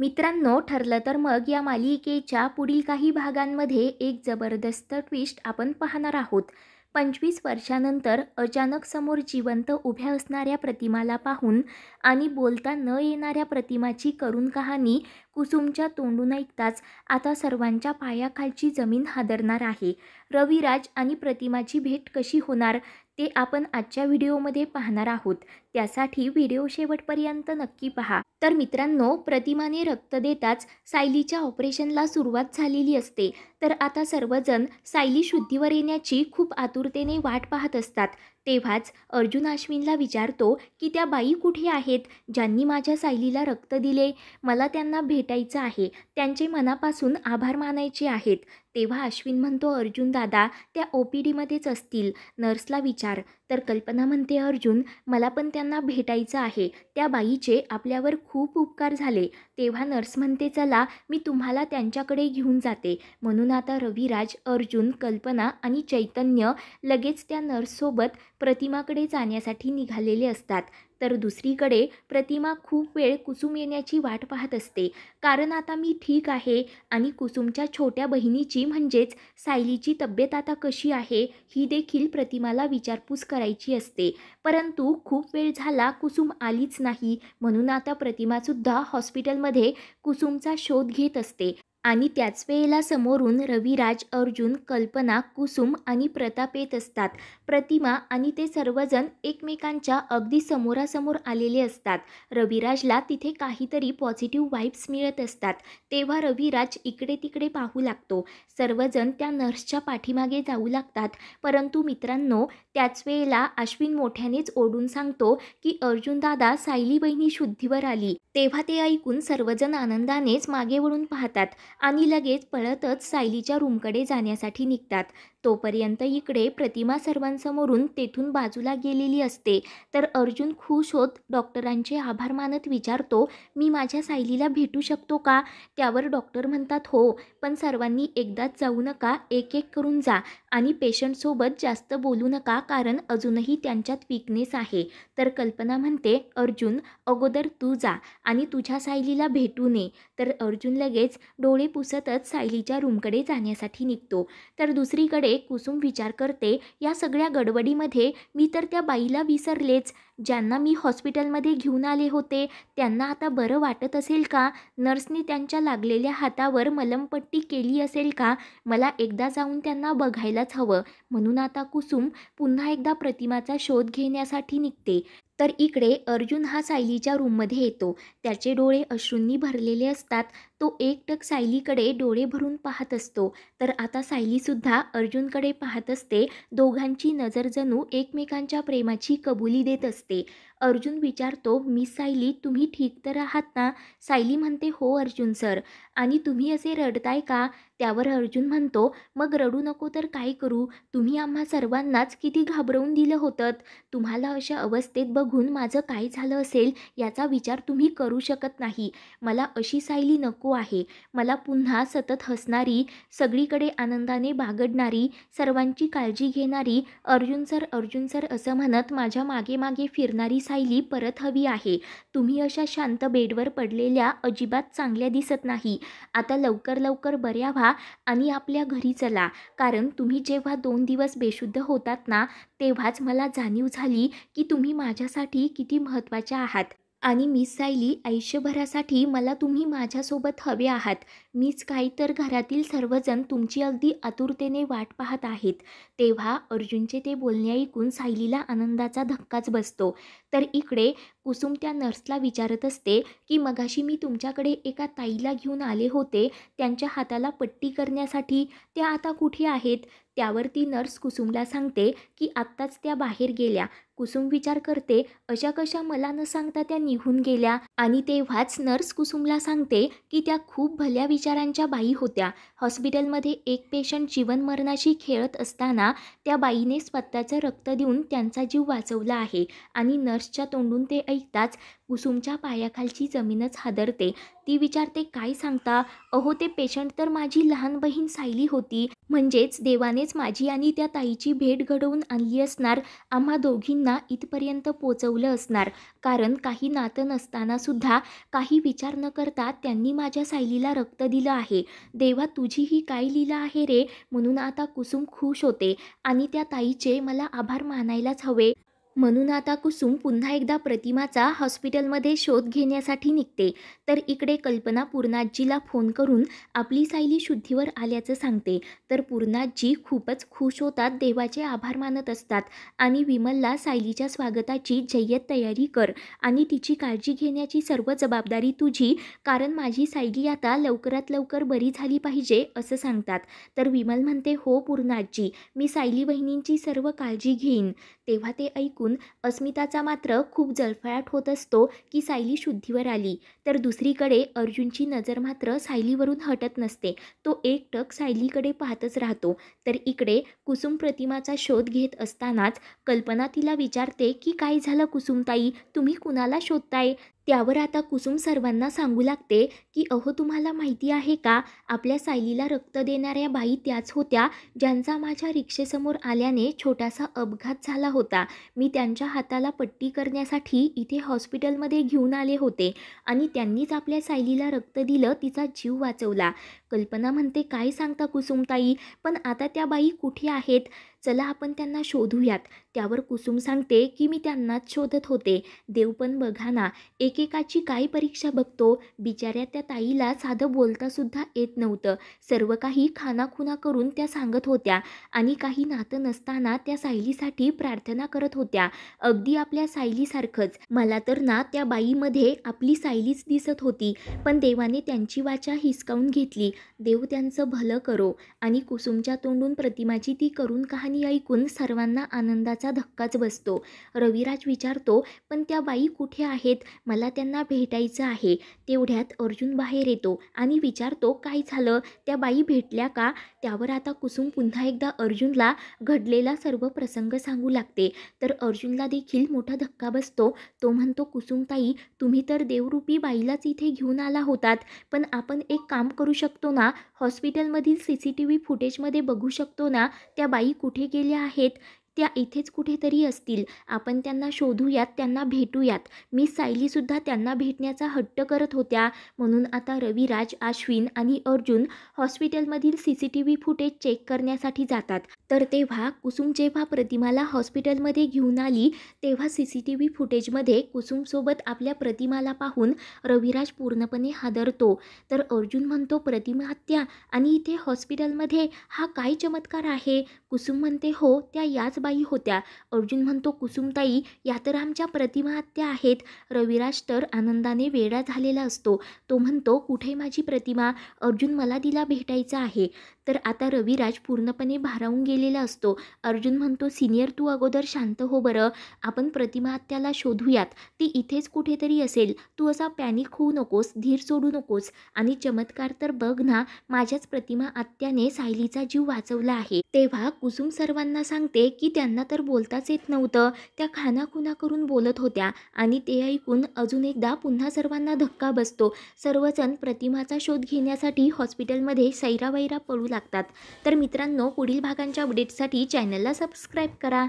मित्रांनो ठरलं तर मग या मालिकेच्या पुढील काही भागांमध्ये एक जबरदस्त ट्विस्ट आपण पाहणार आहोत पंचवीस वर्षानंतर अचानक समोर जिवंत उभ्या असणाऱ्या प्रतिमाला पाहून आणि बोलता न येणाऱ्या प्रतिमाची करून कहाणी कुसुमच्या तोंडून ऐकताच आता सर्वांच्या पायाखालची जमीन हादरणार आहे रविराज आणि प्रतिमाची भेट कशी होणार ते आपण आजच्या व्हिडिओमध्ये पाहणार आहोत त्यासाठी व्हिडिओ शेवटपर्यंत नक्की पहा तर मित्रांनो प्रतिमाने रक्त देताच सायलीच्या ऑपरेशनला सुरुवात झालेली असते तर आता सर्वजण सायली शुद्धीवर येण्याची खूप आतुरतेने वाट पाहत असतात तेव्हाच अर्जुन आश्विनला विचारतो की त्या बाई कुठे आहेत ज्यांनी माझ्या सायलीला रक्त दिले मला त्यांना भेटायचं आहे त्यांचे मनापासून आभार मानायचे आहेत तेव्हा अश्विन म्हणतो अर्जुन दादा त्या ओ पी डीमध्येच असतील नर्सला विचार तर कल्पना म्हणते अर्जुन मला पण त्या त्यांना भेटायचं आहे त्या बाईचे आपल्यावर खूप उपकार झाले तेव्हा नर्स म्हणते चला मी तुम्हाला त्यांच्याकडे घेऊन जाते म्हणून आता रविराज अर्जुन कल्पना आणि चैतन्य लगेच त्या नर्ससोबत प्रतिमाकडे जाण्यासाठी निघालेले असतात तर दुसरीकडे प्रतिमा खूप वेळ कुसुम येण्याची वाट पाहत असते कारण आता मी ठीक आहे आणि कुसुमच्या छोट्या बहिणीची म्हणजेच सायलीची तब्येत आता कशी आहे ही देखील प्रतिमाला विचारपूस करायची असते परंतु खूप वेळ झाला कुसुम आलीच नाही म्हणून आता प्रतिमासुद्धा हॉस्पिटलमध्ये कुसुमचा शोध घेत असते आणि त्याच वेळेला समोरून रविराज अर्जुन कल्पना कुसुम आणि प्रताप येत असतात प्रतिमा आणि ते सर्वजण एकमेकांच्या अगदी समोरासमोर आलेले असतात रविराजला तिथे काहीतरी पॉझिटिव्ह वाईब्स मिळत असतात तेव्हा रविराज इकडे तिकडे पाहू लागतो सर्वजण त्या नर्सच्या पाठीमागे जाऊ लागतात परंतु मित्रांनो त्याच वेळेला अश्विन मोठ्यानेच ओढून सांगतो की अर्जुन दादा सायली बहिणी शुद्धीवर आली तेव्हा ते ऐकून सर्वजण आनंदानेच मागे वळून पाहतात आणि लगेच पळतच सायलीच्या रूमकडे जाण्यासाठी निघतात तोपर्यंत इकडे प्रतिमा सर्वांसमोरून तेथून बाजूला गेलेली असते तर अर्जुन खुश होत डॉक्टरांचे आभार मानत विचारतो मी माझ्या सायलीला भेटू शकतो का त्यावर डॉक्टर म्हणतात हो पण सर्वांनी एकदाच जाऊ नका एक एक करून जा आणि पेशंटसोबत जास्त बोलू नका कारण अजूनही त्यांच्यात विकनेस आहे तर कल्पना म्हणते अर्जुन अगोदर तू जा आणि तुझ्या सायलीला भेटू नये तर अर्जुन लगेच डोळे पुसतच सायलीच्या रूमकडे जाण्यासाठी निघतो तर दुसरीकडे कुसुम विचार करते या सगळ्या गडबडीमध्ये मी तर त्या बाईला विसरलेच ज्यांना मी हॉस्पिटलमध्ये घेऊन आले होते त्यांना आता बरं वाटत असेल का नर्सने त्यांच्या लागलेल्या हातावर मलमपट्टी केली असेल का मला एकदा जाऊन त्यांना बघायलाच हवं म्हणून आता कुसुम पुन्हा एकदा प्रतिमाचा शोध घेण्यासाठी निघते तर इकडे अर्जुन हा सायलीच्या रूममध्ये येतो त्याचे डोळे अश्रूंनी भरलेले असतात तो एकटक सायलीकडे डोळे भरून पाहत असतो तर आता सायलीसुद्धा अर्जुनकडे पाहत असते दोघांची नजर जणू एकमेकांच्या प्रेमाची कबुली देत असते अर्जुन विचारतो मी सायली तुम्ही ठीक तर आहात ना सायली म्हणते हो अर्जुन सर आणि तुम्ही असे रडताय का त्यावर अर्जुन म्हणतो मग रडू नको तर काय करू तुम्ही आम्हा सर्वांनाच किती घाबरवून दिलं होतं तुम्हाला अशा अवस्थेत बघून माझं काय झालं असेल याचा विचार तुम्ही करू शकत नाही मला अशी सायली नको आहे मला पुन्हा सतत हसणारी सगळीकडे आनंदाने बागडणारी सर्वांची काळजी घेणारी अर्जुन सर अर्जुन सर असं म्हणत माझ्या मागे मागे फिरणारी सायली परत हवी आहे तुम्ही अशा शांत बेडवर पडलेल्या अजिबात चांगल्या दिसत नाही आता लवकर लवकर बऱ्या व्हा आणि आपल्या घरी चला कारण तुम्ही जेव्हा दोन दिवस बेशुद्ध होतात ना तेव्हाच मला जाणीव झाली की तुम्ही माझ्यासाठी किती महत्त्वाच्या आहात आणि मी सायली आयुष्यभरासाठी मला तुम्ही माझ्यासोबत हवे आहात मीच काही तर घरातील सर्वजण तुमची अगदी आतुरतेने वाट पाहत आहेत तेव्हा अर्जुनचे ते बोलणे ऐकून सायलीला आनंदाचा धक्काच बसतो तर इकडे कुसुम त्या नर्सला विचारत असते की मगाशी मी तुमच्याकडे एका ताईला घेऊन आले होते त्यांच्या हाताला पट्टी करण्यासाठी त्या आता कुठे आहेत त्यावर ती नर्स कुसुमला सांगते की आत्ताच त्या बाहेर गेल्या कुसुम विचार करते अशा कशा मला न सांगता त्या निघून गेल्या आणि तेव्हाच नर्स कुसुमला सांगते की त्या खूप भल्या विचारांच्या बाई होत्या हॉस्पिटलमध्ये एक पेशंट जीवनमरणाशी खेळत असताना त्या बाईने स्वतःचं रक्त देऊन त्यांचा जीव वाचवला आहे आणि नर्सच्या तोंडून ते ऐकताच कुसुमच्या पायाखालची जमीनच हादरते ती विचारते काय सांगता अहो ते पेशंट तर माझी लहान बहीण सायली होती म्हणजेच देवानेच माझी आणि त्या ताईची भेट घडवून आणली असणार आम्हा दोघींना त्यांना इथपर्यंत पोचवलं असणार कारण काही नातं सुद्धा काही विचार न करता त्यांनी माझ्या सायलीला रक्त दिलं आहे देवा तुझी ही काय लिला आहे रे म्हणून आता कुसुम खुश होते आणि त्या ताईचे मला आभार मानायलाच हवे म्हणून आता कुसुम पुन्हा एकदा प्रतिमाचा हॉस्पिटलमध्ये शोध घेण्यासाठी निघते तर इकडे कल्पना पूर्णाजीला फोन करून आपली सायली शुद्धीवर आल्याचं सांगते तर पूर्णाजी खूपच खुश होतात देवाचे आभार मानत असतात आणि विमलला सायलीच्या स्वागताची जय्यत तयारी कर आणि तिची काळजी घेण्याची सर्व जबाबदारी तुझी कारण माझी सायली आता लवकरात लवकर बरी झाली पाहिजे असं सांगतात तर विमल म्हणते हो पूर्णाजी मी सायली बहिणींची सर्व काळजी घेईन तेव्हा ते ऐकून अस्मिताचा मात्र खूप जळफळाट होत असतो की सायली शुद्धीवर आली तर दुसरीकडे अर्जुनची नजर मात्र सायलीवरून हटत नसते तो एकटक सायलीकडे पाहतच राहतो तर इकडे कुसुम प्रतिमाचा शोध घेत असतानाच कल्पना तिला विचारते की काय झालं कुसुमताई तुम्ही कुणाला शोधताय त्यावर आता कुसुम सर्वांना सांगू लागते की अहो तुम्हाला माहिती आहे का आपल्या सायलीला रक्त देणाऱ्या बाई त्याच होत्या ज्यांचा माझ्या रिक्षेसमोर आल्याने छोटासा अपघात झाला होता मी त्यांच्या हाताला पट्टी करण्यासाठी इथे हॉस्पिटलमध्ये घेऊन आले होते आणि त्यांनीच आपल्या सायलीला रक्त दिलं तिचा जीव वाचवला कल्पना म्हणते काय सांगता कुसुमताई पण आता त्या बाई कुठे आहेत चला आपण त्यांना शोधूयात त्यावर कुसुम सांगते की मी त्यांनाच शोधत होते देव पण बघा ना एकेकाची काय परीक्षा बघतो बिचाऱ्या त्या ताईला साधं बोलतासुद्धा येत नव्हतं सर्व काही खानाखुना करून त्या सांगत होत्या आणि काही नातं नसताना त्या सायलीसाठी प्रार्थना करत होत्या अगदी आपल्या सायलीसारखंच मला तर ना त्या बाईमध्ये आपली सायलीच दिसत होती पण देवाने त्यांची वाचा हिसकावून घेतली देव त्यांचं भलं करो आणि कुसुमच्या तोंडून प्रतिमाची ती करून का कहाणी ऐकून सर्वांना आनंदाचा धक्काच बसतो रविराज विचारतो पण त्या बाई कुठे आहेत मला त्यांना भेटायचं आहे तेवढ्यात अर्जुन बाहेर येतो आणि विचारतो काय झालं त्या बाई भेटल्या का त्यावर आता कुसुम पुन्हा एकदा अर्जुनला घडलेला सर्व प्रसंग सांगू लागते तर अर्जुनला देखील मोठा धक्का बसतो तो म्हणतो कुसुमताई तुम्ही तर देवरूपी बाईलाच इथे घेऊन आला होतात पण आपण एक काम करू शकतो ना हॉस्पिटलमधील सी सी टी व्ही फुटेजमध्ये बघू शकतो ना त्या बाई कुठे कुठे गेले आहेत त्या इथेच कुठेतरी असतील आपण त्यांना शोधूयात त्यांना भेटूयात मी सायलीसुद्धा त्यांना भेटण्याचा हट्ट करत होत्या म्हणून आता रविराज आश्विन आणि अर्जुन हॉस्पिटलमधील C C T V footage check करण्यासाठी जातात तर तेव्हा कुसुम जेव्हा प्रतिमाला हॉस्पिटलमध्ये घेऊन आली तेव्हा सी सी टी व्ही फुटेजमध्ये कुसुमसोबत आपल्या प्रतिमाला पाहून रविराज पूर्णपणे हादरतो तर अर्जुन म्हणतो प्रतिमा हत्या आणि इथे हॉस्पिटलमध्ये हा काय चमत्कार आहे कुसुम म्हणते हो त्या याच कुसुमबाई होत्या अर्जुन म्हणतो कुसुमताई या तर आमच्या प्रतिमाहत्या आहेत रविराज तर आनंदाने वेडा झालेला असतो तो म्हणतो कुठे माझी प्रतिमा अर्जुन मला दिला भेटायचा आहे तर आता रविराज पूर्णपणे भारावून गेलेला असतो अर्जुन म्हणतो सिनियर तू अगोदर शांत हो बरं आपण प्रतिमा हत्याला शोधूयात ती इथेच कुठेतरी असेल तू असा पॅनिक होऊ नकोस धीर सोडू नकोस आणि चमत्कार तर बघ ना माझ्याच प्रतिमा आत्याने सायलीचा जीव वाचवला आहे तेव्हा कुसुम सर्वांना सांगते की त्यांना तर बोलताच येत नव्हतं त्या खानाखुना करून बोलत होत्या आणि ते ऐकून अजून एकदा पुन्हा सर्वांना धक्का बसतो सर्वजण प्रतिमाचा शोध घेण्यासाठी हॉस्पिटलमध्ये सैरावैरा पळू लागतात तर मित्रांनो पुढील भागांच्या अपडेटसाठी चॅनलला सबस्क्राईब करा